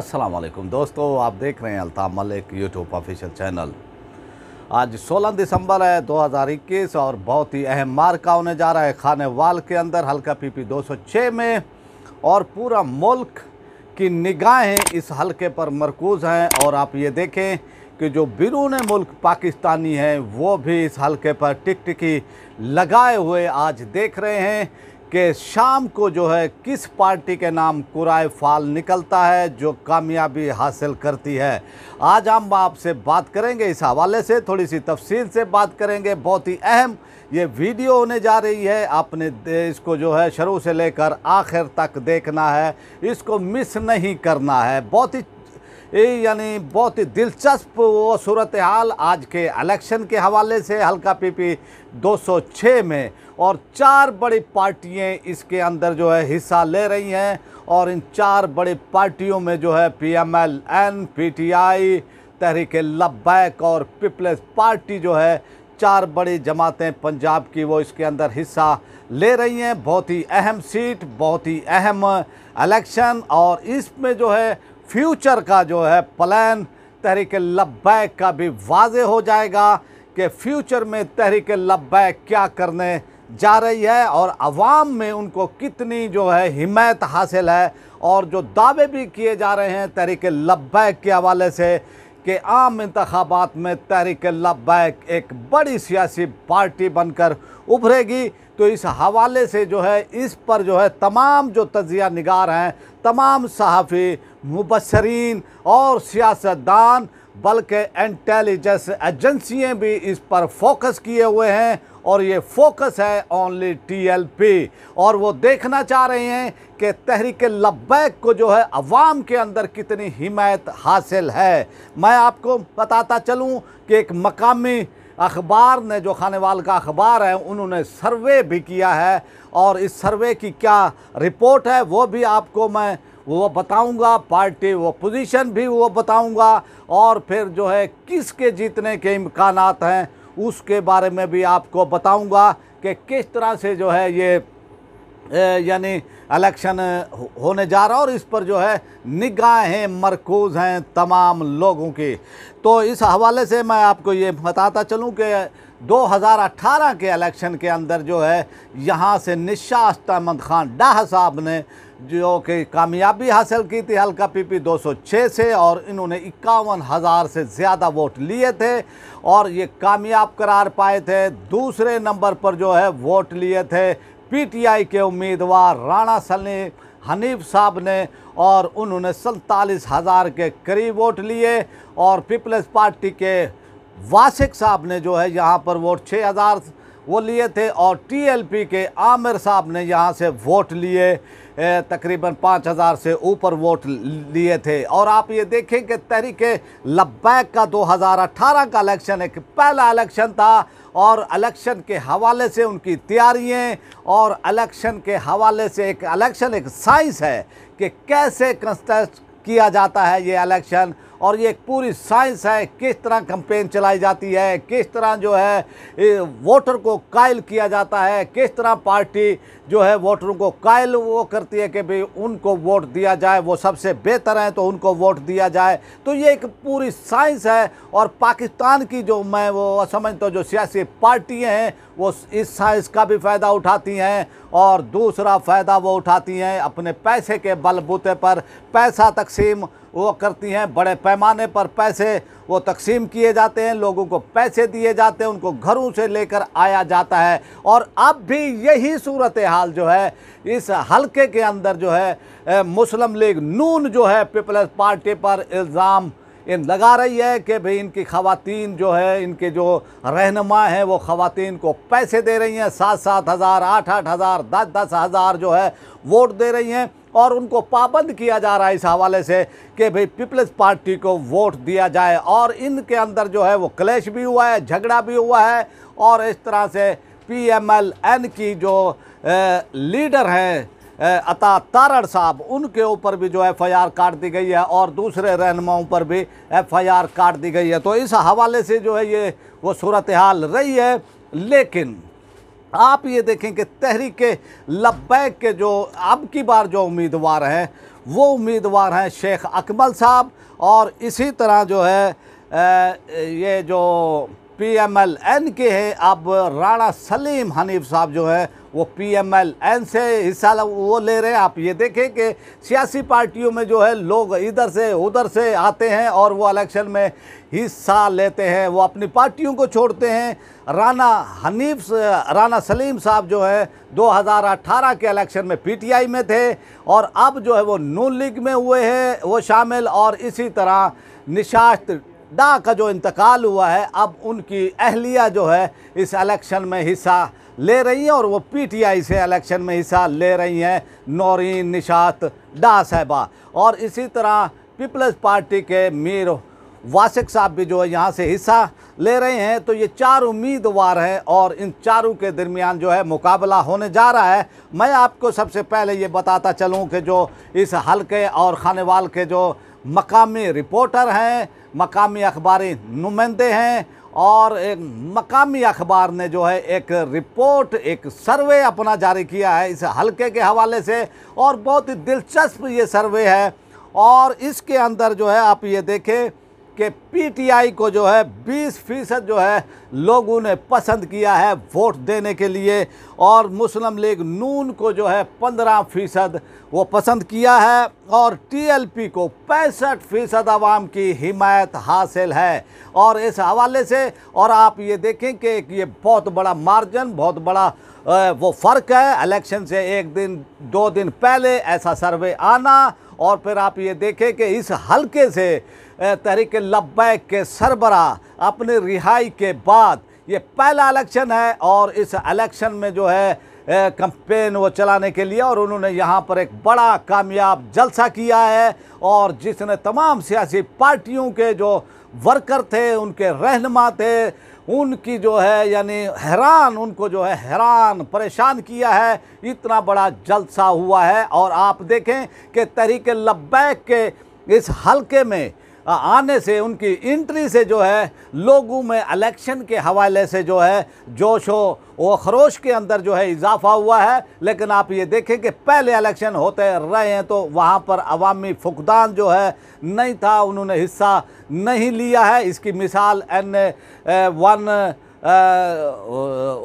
अस्सलाम वालेकुम दोस्तों आप देख रहे हैं Altaf Malik YouTube official channel आज 16 दिसंबर है 2021 और बहुत ही अहम मार्का होने जा रहा है खाने वाल के अंदर हल्का पीपी 206 में और पूरा मुल्क की निगाहें इस हल्के पर मरकूज़ हैं और आप ये देखें कि जो बिरून मुल्क पाकिस्तानी हैं वो भी इस हलके पर टिक टिकी लगाए हुए आज देख रहे हैं कि शाम को जो है किस पार्टी के नाम कुराए फाल निकलता है जो कामयाबी हासिल करती है आज हम आपसे बात करेंगे इस हवाले से थोड़ी सी तफसील से बात करेंगे बहुत ही अहम ये वीडियो होने जा रही है आपने इसको जो है शुरू से लेकर आखिर तक देखना है इसको मिस नहीं करना है बहुत ही यानी बहुत ही दिलचस्प वो सूरत हाल आज के इलेक्शन के हवाले से हल्का पीपी 206 में और चार बड़ी पार्टियाँ इसके अंदर जो है हिस्सा ले रही हैं और इन चार बड़ी पार्टियों में जो है P M L N P T I Tehreek Labbaik और पीपल्स पार्टी जो है चार बड़ी जमातें पंजाब की वो इसके अंदर हिस्सा ले रही हैं बहुत ही अहम सीट बहुत ही अहम इलेक्शन और इसमें जो है फ्यूचर का जो है प्लान तहरीक लब्बैक का भी वाज हो जाएगा कि फ्यूचर में तहरीक लब्बैक क्या करने जा रही है और आवाम में उनको कितनी जो है हिमायत हासिल है और जो दावे भी किए जा रहे हैं तहरीक लब्बैक के हवाले से कि आम इंतबात में तहरीक लब्बैक एक बड़ी सियासी पार्टी बनकर उभरेगी तो इस हवाले से जो है इस पर जो है तमाम जो तजिया निगार हैं तमाम सहाफ़ी मुबसरीन और सियासतदान बल्कि इंटेलिजेंस एजेंसियाँ भी इस पर फोकस किए हुए हैं और ये फोकस है ओनली टीएलपी और वो देखना चाह रहे हैं कि तहरीक लब्बैक को जो है अवाम के अंदर कितनी हिमायत हासिल है मैं आपको बताता चलूँ कि एक मकामी अखबार ने जो खानेवाल का अखबार है उन्होंने सर्वे भी किया है और इस सर्वे की क्या रिपोर्ट है वो भी आपको मैं वो बताऊंगा पार्टी वो पोजीशन भी वो बताऊंगा और फिर जो है किसके जीतने के इम्कान हैं उसके बारे में भी आपको बताऊंगा कि किस तरह से जो है ये यानी इलेक्शन होने जा रहा और इस पर जो है निगाहें मरकूज़ हैं तमाम लोगों की तो इस हवाले से मैं आपको ये बताता चलूँ कि 2018 के इलेक्शन के अंदर जो है यहाँ से निशास्त अहमद खान डाह साहब ने जो कि कामयाबी हासिल की थी हल्का पीपी 206 से और इन्होंने इक्यावन हज़ार से ज़्यादा वोट लिए थे और ये कामयाब करार पाए थे दूसरे नंबर पर जो है वोट लिए थे पीटीआई के उम्मीदवार राणा सने हनीफ साहब ने और उन्होंने सैतालीस हज़ार के करीब वोट लिए और पीपल्स पार्टी के वासिक साहब ने जो है यहाँ पर वोट छः हज़ार वो लिए थे और टीएलपी के आमिर साहब ने यहाँ से वोट लिए तकरीबन पाँच हज़ार से ऊपर वोट लिए थे और आप ये देखें कि तहरीक लब्बैक का 2018 का इलेक्शन एक पहला इलेक्शन था और इलेक्शन के हवाले से उनकी तैयारियाँ और इलेक्शन के हवाले से एक इलेक्शन एक साइंस है कि कैसे कंस्टेस्ट किया जाता है ये इलेक्शन और ये एक पूरी साइंस है किस तरह कंपेन चलाई जाती है किस तरह जो है वोटर को कायल किया जाता है किस तरह पार्टी जो है वोटरों को कायल वो करती है कि भाई उनको वोट दिया जाए वो सबसे बेहतर हैं तो उनको वोट दिया जाए तो ये एक पूरी साइंस है और पाकिस्तान की जो मैं वो समझता हूँ जो सियासी पार्टियाँ हैं वो इस साइंस का भी फ़ायदा उठाती हैं और दूसरा फ़ायदा वो उठाती हैं अपने पैसे के बलबूते पर पैसा तकसीम वो करती हैं बड़े पैमाने पर पैसे वो तकसीम किए जाते हैं लोगों को पैसे दिए जाते हैं उनको घरों से लेकर आया जाता है और अब भी यही सूरत हाल जो है इस हलके के अंदर जो है मुस्लिम लीग नून जो है पीपल्स पार्टी पर इल्ज़ाम इन लगा रही है कि भाई इनकी खातन जो है इनके जो रहनमा हैं वो खातन को पैसे दे रही हैं सात सात हज़ार आठ आठ हज़ार दस दस हज़ार जो है वोट दे रही हैं और उनको पाबंद किया जा रहा है इस हवाले से कि भाई पीपल्स पार्टी को वोट दिया जाए और इनके अंदर जो है वो क्लैश भी हुआ है झगड़ा भी हुआ है और इस तरह से पीएमएलएन की जो ए, लीडर हैं अता तारण साहब उनके ऊपर भी जो एफ आई आर काट दी गई है और दूसरे रहनुमाओं पर भी एफ आई आर काट दी गई है तो इस हवाले से जो है ये वो सूरत हाल रही है लेकिन आप ये देखें कि तहरीक लब्बैक के जो अब की बार जो उम्मीदवार हैं वो उम्मीदवार हैं शेख अकमल साहब और इसी तरह जो है ये जो पी एम एल एन के हैं अब राणा सलीम हनीफ साहब जो है वो पीएमएल एन से हिस्सा वो ले रहे हैं आप ये देखें कि सियासी पार्टियों में जो है लोग इधर से उधर से आते हैं और वो इलेक्शन में हिस्सा लेते हैं वो अपनी पार्टियों को छोड़ते हैं राना हनीफ राना सलीम साहब जो है 2018 के इलेक्शन में पीटीआई में थे और अब जो है वो नून लीग में हुए हैं वो शामिल और इसी तरह निशात दा का जो इंतकाल हुआ है अब उनकी अहलिया जो है इस इलेक्शन में हिस्सा ले रही हैं और वो पीटीआई से इलेक्शन में हिस्सा ले रही हैं नौरीन निशात डा साहबा और इसी तरह पीपल्स पार्टी के मीर वासिक साहब भी जो है यहाँ से हिस्सा ले रहे हैं तो ये चार उम्मीदवार हैं और इन चारों के दरमियान जो है मुकाबला होने जा रहा है मैं आपको सबसे पहले ये बताता चलूँ कि जो इस हल्के और खानेवाल के जो मकामी रिपोर्टर हैं मकामी अखबारी नुमाइंदे हैं और एक मकामी अखबार ने जो है एक रिपोर्ट एक सर्वे अपना जारी किया है इस हलके के हवाले से और बहुत ही दिलचस्प ये सर्वे है और इसके अंदर जो है आप ये देखें कि पीटीआई को जो है 20 फीसद जो है लोगों ने पसंद किया है वोट देने के लिए और मुस्लिम लीग नून को जो है 15 फीसद वो पसंद किया है और टीएलपी को पैंसठ फीसद आवाम की हिमायत हासिल है और इस हवाले से और आप ये देखें कि ये बहुत बड़ा मार्जन बहुत बड़ा वो फ़र्क है इलेक्शन से एक दिन दो दिन पहले ऐसा सर्वे आना और फिर आप ये देखें कि इस हल्के से तहरीक लब्बैक के सरबरा अपनी रिहाई के बाद ये पहला इलेक्शन है और इस इलेक्शन में जो है कंपेन वो चलाने के लिए और उन्होंने यहाँ पर एक बड़ा कामयाब जलसा किया है और जिसने तमाम सियासी पार्टियों के जो वर्कर थे उनके रहनमा थे उनकी जो है यानी हैरान उनको जो है हैरान परेशान किया है इतना बड़ा जलसा हुआ है और आप देखें कि तहरीक लब्बैक के इस हलके में आने से उनकी इंट्री से जो है लोगों में इलेक्शन के हवाले से जो है जोशो व खरोश के अंदर जो है इजाफा हुआ है लेकिन आप ये देखें कि पहले इलेक्शन होते रहे हैं तो वहाँ पर अवामी फुकदान जो है नहीं था उन्होंने हिस्सा नहीं लिया है इसकी मिसाल एन वन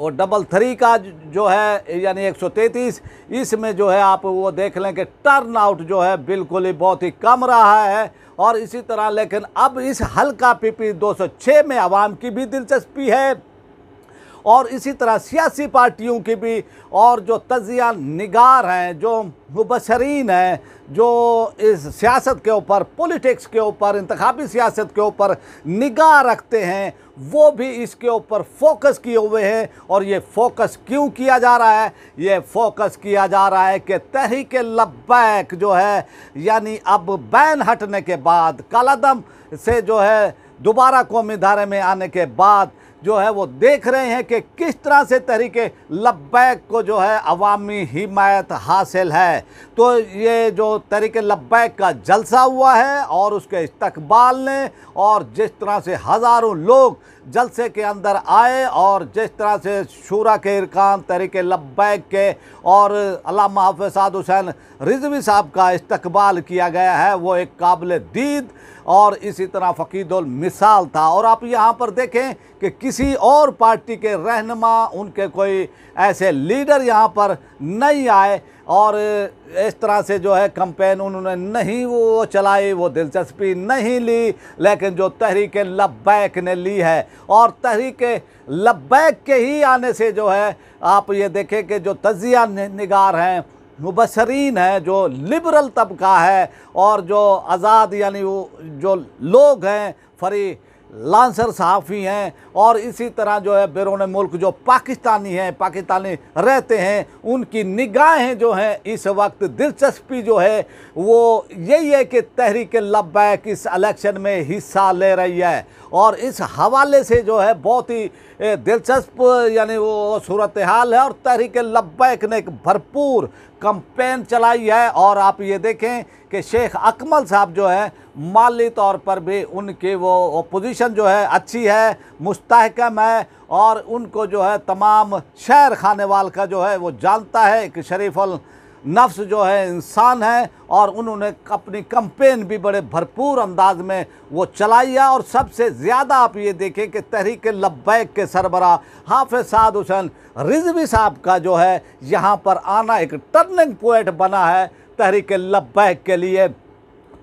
और डबल थ्री का जो है यानी एक सौ तैंतीस इसमें जो है आप वो देख लें कि टर्न आउट जो है बिल्कुल ही बहुत ही कम रहा है और इसी तरह लेकिन अब इस हल्का पीपी 206 में आवाम की भी दिलचस्पी है और इसी तरह सियासी पार्टियों की भी और जो तजिया निगार हैं जो मुबसरीन हैं जो इस सियासत के ऊपर पॉलिटिक्स के ऊपर इंतबी सियासत के ऊपर निगाह रखते हैं वो भी इसके ऊपर फोकस किए हुए हैं और ये फोकस क्यों किया जा रहा है ये फोकस किया जा रहा है कि तहरीक लब्बैक जो है यानी अब बैन हटने के बाद कालादम से जो है दोबारा कौमी धारे में आने के बाद जो है वो देख रहे हैं कि किस तरह से तरीके लब्बैक को जो है अवामी हिमायत हासिल है तो ये जो तरीके लब्बैक का जलसा हुआ है और उसके इस्तबाल ने और जिस तरह से हज़ारों लोग जलसे के अंदर आए और जिस तरह से शूरा के इरकान तरीके लब्बैक के और अलामा साद हुसैन रिजवी साहब का इस्तकबाल किया गया है वो एक काबिल दीद और इसी तरह फ़कीदुल मिसाल था और आप यहाँ पर देखें कि किसी और पार्टी के रहनमा उनके कोई ऐसे लीडर यहाँ पर नहीं आए और इस तरह से जो है कंपेन उन्होंने नहीं वो चलाई वो दिलचस्पी नहीं ली लेकिन जो तहरीक लब्बैक ने ली है और तहरीक लब्बैक के ही आने से जो है आप ये देखें कि जो तजिया निगार हैं मुबसरीन है जो लिबरल तबका है और जो आज़ाद यानी वो जो लोग हैं फरी लांसर सहाफ़ी हैं और इसी तरह जो है बैरून मुल्क जो पाकिस्तानी हैं पाकिस्तानी रहते हैं उनकी निगाहें जो हैं इस वक्त दिलचस्पी जो है वो यही है कि तहरीक लब्बैक इस इलेक्शन में हिस्सा ले रही है और इस हवाले से जो है बहुत ही दिलचस्प यानी वो सूरत हाल है और तहरीक लब्बैक ने एक भरपूर कंपेन चलाई है और आप ये देखें कि शेख अकमल साहब जो है माली तौर पर भी उनकी वो पोजीशन जो है अच्छी है मुस्तकम है और उनको जो है तमाम शहर खाने वाल का जो है वो जानता है एक शरीफ अल नफ्स जो है इंसान है और उन्होंने अपनी कंपेन भी बड़े भरपूर अंदाज में वो चलाई है और सबसे ज़्यादा आप ये देखें कि तहरीक लब्बैक के सरबरा हाफ साद हुसैन रिजवी साहब का जो है यहाँ पर आना एक टर्निंग पॉइंट बना है तहरीक लब्बैक के लिए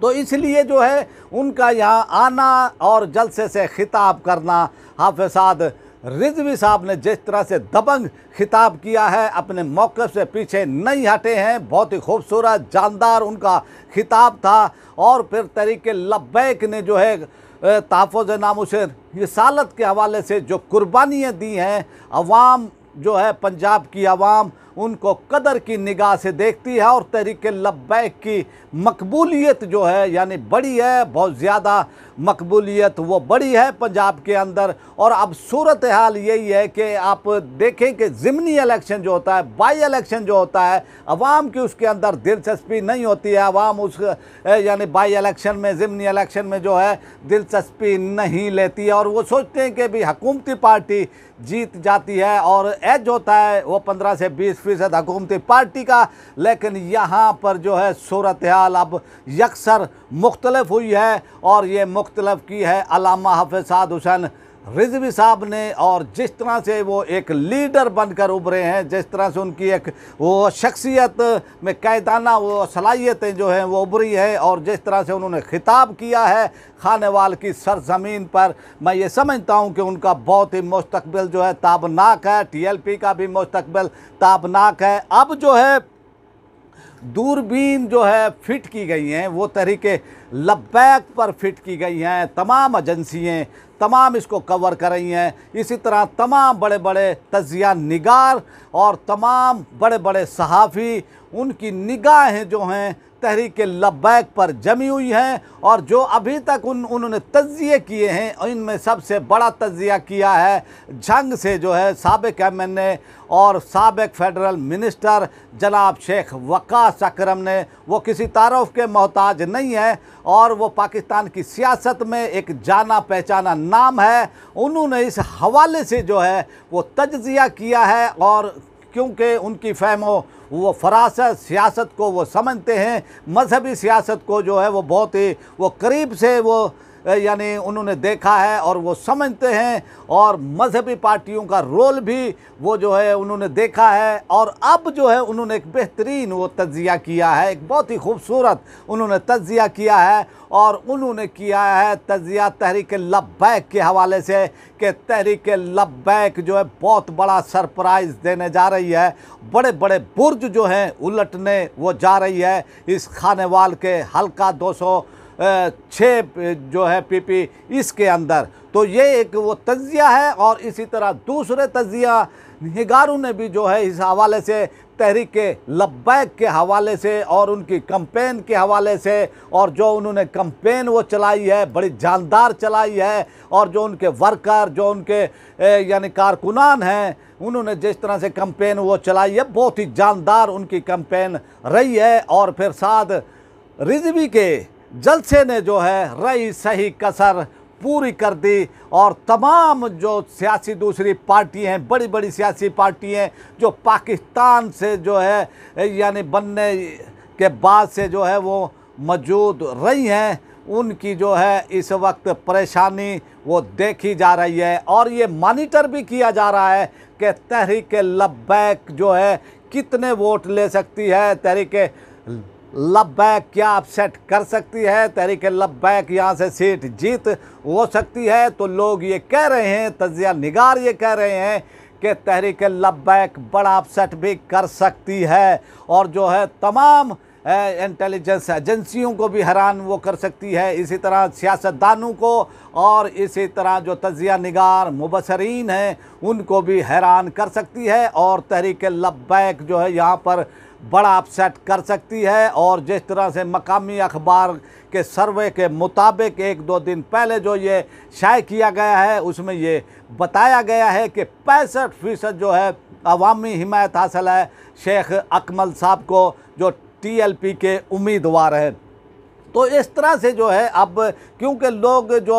तो इसलिए जो है उनका यहाँ आना और जलसे से खिताब करना हाफ साद रिजवी साहब ने जिस तरह से दबंग खिताब किया है अपने मौक़ से पीछे नहीं हटे हैं बहुत ही खूबसूरत जानदार उनका खिताब था और फिर तरीके लब्बैक ने जो है तहफ़ उसे रिसालत के हवाले से जो कुर्बानियाँ दी हैं अवाम जो है पंजाब की आवाम उनको कदर की निगाह से देखती है और तहरीक लब्बैक की मकबूलियत जो है यानी बड़ी है बहुत ज़्यादा मकबूलियत वो बड़ी है पंजाब के अंदर और अब सूरत हाल यही है कि आप देखें कि ज़मनी इलेक्शन जो होता है बाई इलेक्शन जो होता है अवाम की उसके अंदर दिलचस्पी नहीं होती है अवाम उस यानी बाई इलेक्शन में ज़मनी इलेक्शन में जो है दिलचस्पी नहीं लेती है और वो सोचते हैं कि भी हकूमती पार्टी जीत जाती है और एज होता है वो 15 से 20 फीसद हकूमती पार्टी का लेकिन यहाँ पर जो है सूरत हाल अब यकसर मुख्तलफ हुई है और ये मुख्तलफ की है अलामा हाफ साद हुसैन रिजवी साहब ने और जिस तरह से वो एक लीडर बनकर उभरे हैं जिस तरह से उनकी एक वो शख्सियत में कैदाना वो सलाहियतें जो हैं वो उभरी हैं और जिस तरह से उन्होंने खिताब किया है खानेवाल की सरजमीन पर मैं ये समझता हूँ कि उनका बहुत ही मुस्तबिल जो है ताबनाक है टीएलपी का भी मुस्तबिल ताबनाक है अब जो है दूरबीन जो है फिट की गई हैं वो तरीके लब्बैक पर फिट की गई हैं तमाम एजेंसियाँ तमाम इसको कवर कर रही हैं इसी तरह तमाम बड़े बड़े तजिया निगार और तमाम बड़े बड़े सहाफ़ी उनकी निगाहें जो हैं तहरीक लब्बैक पर जमी हुई हैं और जो अभी तक उन उन्होंने तजिए किए हैं इनमें सबसे बड़ा तजिया किया है जंग से जो है सबक एम एन ए और सबक फेडरल मिनिस्टर जनाब शेख वक़ास अक्रम ने वो किसी तारफ़ के मोहताज नहीं है और वो पाकिस्तान की सियासत में एक जाना पहचाना नाम है उन्होंने इस हवाले से जो है वो तजिया किया है और क्योंकि उनकी फहमो वो फरासत सियासत को वो समझते हैं मजहबी सियासत को जो है वो बहुत ही वो करीब से वो यानी उन्होंने देखा है और वो समझते हैं और मजहबी पार्टियों का रोल भी वो जो है उन्होंने देखा है और अब जो है उन्होंने एक बेहतरीन वो तजिया किया है एक बहुत ही खूबसूरत उन्होंने तजिया किया है और उन्होंने किया है तजिया तहरीक लब्बैक के हवाले से कि तहरीक लब्बैक जो है बहुत बड़ा सरप्राइज़ देने जा रही है बड़े बड़े बुर्ज जो हैं उलटने वो जा रही है इस खानेवाल के हल्का दो छः जो है पीपी इसके अंदर तो ये एक वो तजिया है और इसी तरह दूसरे तजिया निगारों ने भी जो है इस हवाले से तहरीक के लब्बैक के हवाले से और उनकी कंपेन के हवाले से और जो उन्होंने कंपेन वो चलाई है बड़ी जानदार चलाई है और जो उनके वर्कर जो उनके यानी कारकुनान हैं उन्होंने जिस तरह से कंपेन वो चलाई है बहुत ही जानदार उनकी कंपेन रही है और फिर साथ रिजवी के जलसे ने जो है रही सही कसर पूरी कर दी और तमाम जो सियासी दूसरी पार्टी हैं बड़ी बड़ी सियासी पार्टी हैं जो पाकिस्तान से जो है यानी बनने के बाद से जो है वो मौजूद रही हैं उनकी जो है इस वक्त परेशानी वो देखी जा रही है और ये मॉनिटर भी किया जा रहा है कि तहरीक लब्बैक जो है कितने वोट ले सकती है तहरीक लबैक क्या अपसेट कर सकती है तहरीक लबैक यहाँ से सीट जीत हो सकती है तो लोग ये कह रहे हैं तजिया निगार ये कह रहे हैं कि तहरीक लबैक बड़ा अपसेट भी कर सकती है और जो है तमाम इंटेलिजेंस एजेंसियों को भी हैरान वो कर सकती है इसी तरह सियासतदानों को और इसी तरह जो तजिया निगार मुबसरीन हैं उनको भी हैरान कर सकती है और तहरीक लबैक जो है यहाँ पर बड़ा अपसेट कर सकती है और जिस तरह से मकामी अखबार के सर्वे के मुताबिक एक दो दिन पहले जो ये शाये किया गया है उसमें ये बताया गया है कि पैंसठ फ़ीसद जो है अवामी हिमायत हासिल है शेख अकमल साहब को जो टीएलपी के उम्मीदवार हैं तो इस तरह से जो है अब क्योंकि लोग जो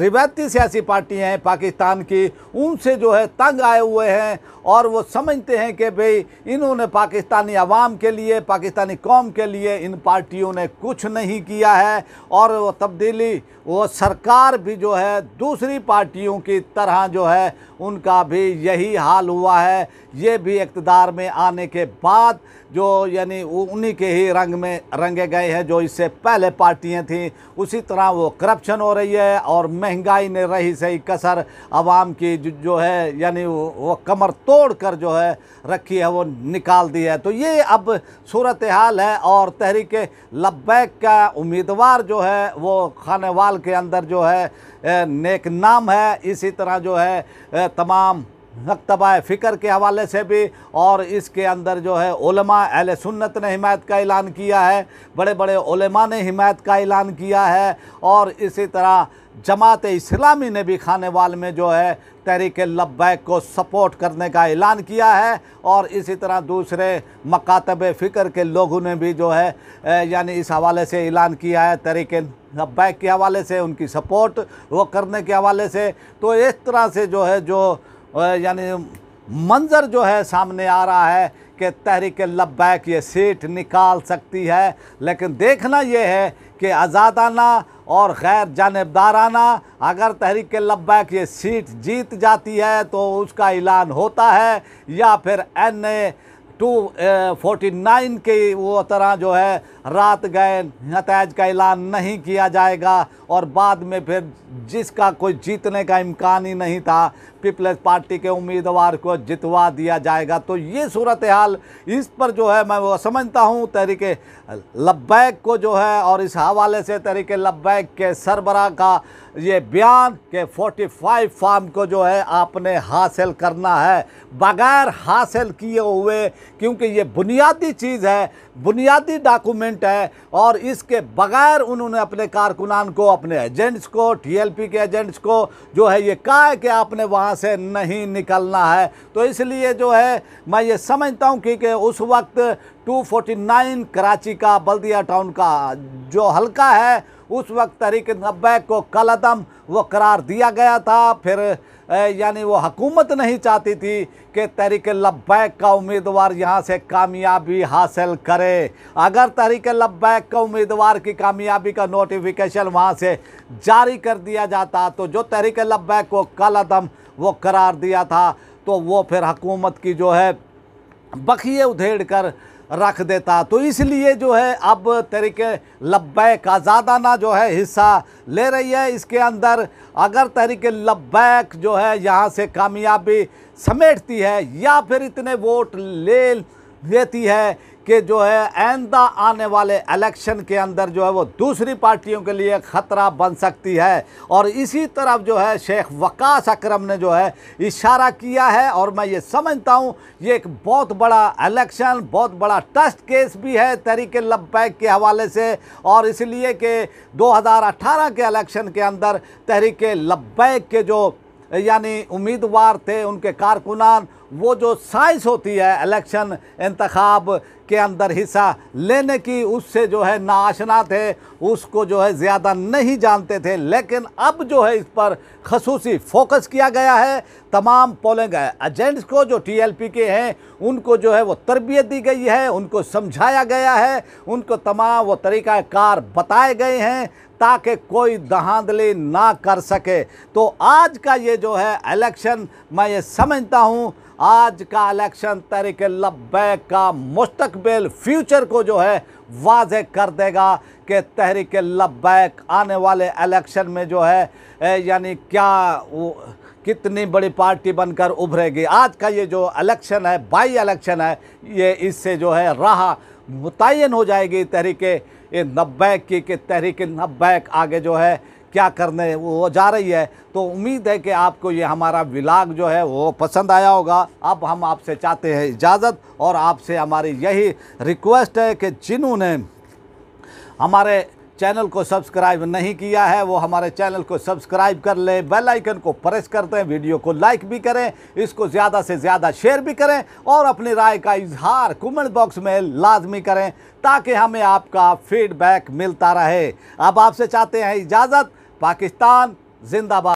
रिवायती सियासी पार्टियाँ हैं पाकिस्तान की उनसे जो है तंग आए हुए हैं और वो समझते हैं कि भाई इन्होंने पाकिस्तानी आवाम के लिए पाकिस्तानी कौम के लिए इन पार्टियों ने कुछ नहीं किया है और वो तब्दीली वो सरकार भी जो है दूसरी पार्टियों की तरह जो है उनका भी यही हाल हुआ है ये भी इकतदार में आने के बाद जो यानी उन्हीं के ही रंग में रंगे गए हैं जो इससे पहले पार्टियां थीं उसी तरह वो करप्शन हो रही है और महंगाई ने रही सही कसर आवाम की जो, जो है यानी वो, कमर तोड़ कर जो है रखी है वो निकाल दी है तो ये अब सूरत हाल है और तहरीक लब्बैक का उम्मीदवार जो है वो खानेवाल के अंदर जो है नेक नाम है इसी तरह जो है तमाम मकतबा फ़िक्र के हवाले से भी और इसके अंदर जो है ओलमा अहल सुन्नत ने हिमायत का ऐलान किया है बड़े बड़े ओलमा ने हिमायत का ऐलान किया है और इसी तरह जमात इस्लामी ने भी खाने वाल में जो है तहरीक लब्बैक को सपोर्ट करने का ऐलान किया है और इसी तरह दूसरे मकातब फ़िक्र के लोगों ने भी जो है यानी इस हवाले से ऐलान किया है तहरीक लब्बैक के हवाले से उनकी सपोर्ट वो करने के हवाले से तो इस तरह से जो है जो यानी मंजर जो है सामने आ रहा है कि तहरीक लब्बैक ये सीट निकाल सकती है लेकिन देखना ये है कि आज़ादाना और गैर जानबदाराना अगर तहरीक लब्बैक ये सीट जीत जाती है तो उसका ऐलान होता है या फिर N A two forty nine की वो तरह जो है रात गए नतज का ऐलान नहीं किया जाएगा और बाद में फिर जिसका कोई जीतने का इम्कान ही नहीं था पीपल्स पार्टी के उम्मीदवार को जितवा दिया जाएगा तो ये सूरत हाल इस पर जो है मैं वो समझता हूँ तहरीके लब्बैक को जो है और इस हवाले से तहरीक लब्बैक के सरबरा का ये बयान के 45 फार्म को जो है आपने हासिल करना है बगैर हासिल किए हुए क्योंकि ये बुनियादी चीज़ है बुनियादी डॉक्यूमेंट है और इसके बगैर उन्होंने अपने कारकुनान को अपने एजेंट्स को टीएलपी के एजेंट्स को जो है ये कहा है कि आपने वहाँ से नहीं निकलना है तो इसलिए जो है मैं ये समझता हूँ कि, उस वक्त 249 कराची का बल्दिया टाउन का जो हल्का है उस वक्त तहरीक नब्बे को कलदम वो करार दिया गया था फिर यानी वो हकूमत नहीं चाहती थी कि तहरीक लब्बैक का उम्मीदवार यहाँ से कामयाबी हासिल करे अगर तहरीक लब्बैक का उम्मीदवार की कामयाबी का नोटिफिकेशन वहाँ से जारी कर दिया जाता तो जो तहरीक लब्बैक को कलदम वो करार दिया था तो वो फिर हकूमत की जो है बखिए उधेड़ कर रख देता तो इसलिए जो है अब तरीके लब्बैक आज़ादाना जो है हिस्सा ले रही है इसके अंदर अगर तरीके लब्बैक जो है यहाँ से कामयाबी समेटती है या फिर इतने वोट ले देती है कि जो है आंदा आने वाले इलेक्शन के अंदर जो है वो दूसरी पार्टियों के लिए ख़तरा बन सकती है और इसी तरफ जो है शेख वकास अकरम ने जो है इशारा किया है और मैं ये समझता हूँ ये एक बहुत बड़ा इलेक्शन बहुत बड़ा टेस्ट केस भी है तहरीक लब्बैक के हवाले से और इसलिए कि 2018 के इलेक्शन के अंदर तहरीक लब्बैक के जो यानी उम्मीदवार थे उनके कारकुनान वो जो साइंस होती है इलेक्शन इंतखब के अंदर हिस्सा लेने की उससे जो है नाशना थे उसको जो है ज़्यादा नहीं जानते थे लेकिन अब जो है इस पर खसूसी फोकस किया गया है तमाम पोलिंग एजेंट्स को जो टीएलपी के हैं उनको जो है वो तरबियत दी गई है उनको समझाया गया है उनको तमाम वो तरीक़ाकार बताए गए हैं ताकि कोई दहांदली ना कर सके तो आज का ये जो है इलेक्शन मैं ये समझता हूँ आज का इलेक्शन तरीके लब्बैक का मुस्तबिल फ्यूचर को जो है वाज कर देगा कि तहरीक लब्बैक आने वाले इलेक्शन में जो है यानी क्या वो कितनी बड़ी पार्टी बनकर उभरेगी आज का ये जो इलेक्शन है बाई इलेक्शन है ये इससे जो है रहा मुतन हो जाएगी तहरीक ये नब्बैक की कि तहरीक नब्बैक आगे जो है क्या करने वो जा रही है तो उम्मीद है कि आपको ये हमारा विलाग जो है वो पसंद आया होगा अब हम आपसे चाहते हैं इजाज़त और आपसे हमारी यही रिक्वेस्ट है कि जिन्होंने हमारे चैनल को सब्सक्राइब नहीं किया है वो हमारे चैनल को सब्सक्राइब कर ले बेल आइकन को प्रेस कर दें वीडियो को लाइक भी करें इसको ज़्यादा से ज़्यादा शेयर भी करें और अपनी राय का इजहार कमेंट बॉक्स में लाजमी करें ताकि हमें आपका फीडबैक मिलता रहे अब आपसे चाहते हैं इजाज़त पाकिस्तान जिंदाबाद